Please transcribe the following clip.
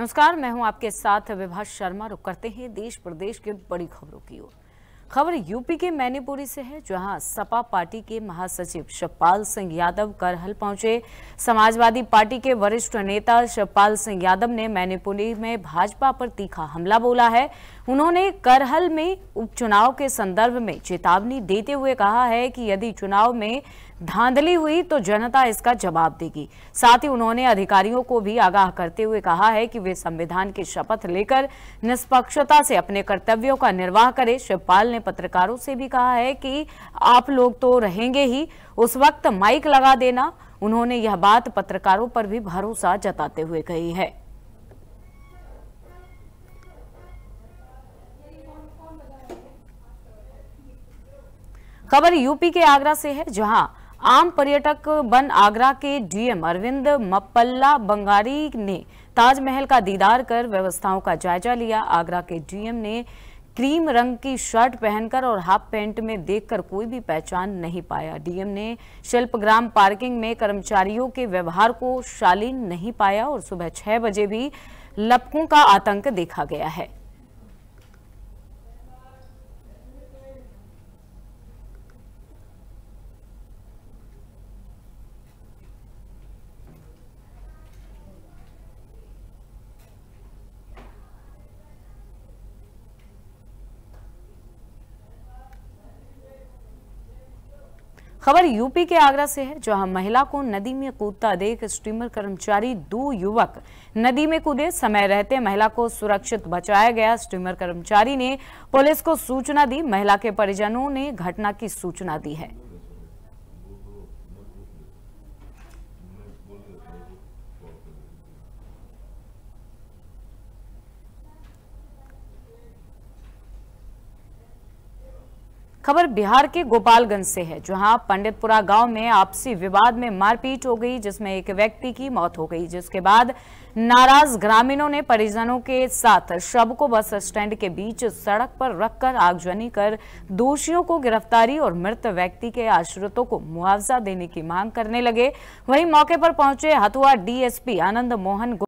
नमस्कार मैं हूं आपके साथ विभाष शर्मा रुक करते हैं देश प्रदेश के बड़ी खबरों की ओर खबर यूपी के मैनीपुरी से है जहां सपा पार्टी के महासचिव शिवपाल सिंह यादव करहल पहुंचे समाजवादी पार्टी के वरिष्ठ नेता शिवपाल सिंह यादव ने मैनीपुरी में भाजपा पर तीखा हमला बोला है उन्होंने करहल में उपचुनाव के संदर्भ में चेतावनी देते हुए कहा है कि यदि चुनाव में धांधली हुई तो जनता इसका जवाब देगी साथ ही उन्होंने अधिकारियों को भी आगाह करते हुए कहा है कि वे संविधान की शपथ लेकर निष्पक्षता से अपने कर्तव्यों का निर्वाह करें शिवपाल ने पत्रकारों से भी कहा है कि आप लोग तो रहेंगे ही उस वक्त माइक लगा देना उन्होंने यह बात पत्रकारों पर भी भरोसा जताते हुए कही है खबर यूपी के आगरा से है जहां आम पर्यटक बन आगरा के डीएम अरविंद मपल्ला बंगारी ने ताजमहल का दीदार कर व्यवस्थाओं का जायजा लिया आगरा के डीएम ने क्रीम रंग की शर्ट पहनकर और हाफ पैंट में देखकर कोई भी पहचान नहीं पाया डीएम ने शिल्पग्राम पार्किंग में कर्मचारियों के व्यवहार को शालीन नहीं पाया और सुबह छह बजे भी लपकों का आतंक देखा गया है खबर यूपी के आगरा से है जहां महिला को नदी में कूदता देख स्टीमर कर्मचारी दो युवक नदी में कूदे समय रहते महिला को सुरक्षित बचाया गया स्टीमर कर्मचारी ने पुलिस को सूचना दी महिला के परिजनों ने घटना की सूचना दी है खबर बिहार के गोपालगंज से है जहां पंडितपुरा गांव में आपसी विवाद में मारपीट हो गई जिसमें एक व्यक्ति की मौत हो गई जिसके बाद नाराज ग्रामीणों ने परिजनों के साथ शव को बस स्टैंड के बीच सड़क पर रखकर आगजनी कर दोषियों को गिरफ्तारी और मृत व्यक्ति के आश्रितों को मुआवजा देने की मांग करने लगे वहीं मौके पर पहुंचे हथुआ डीएसपी आनंद मोहन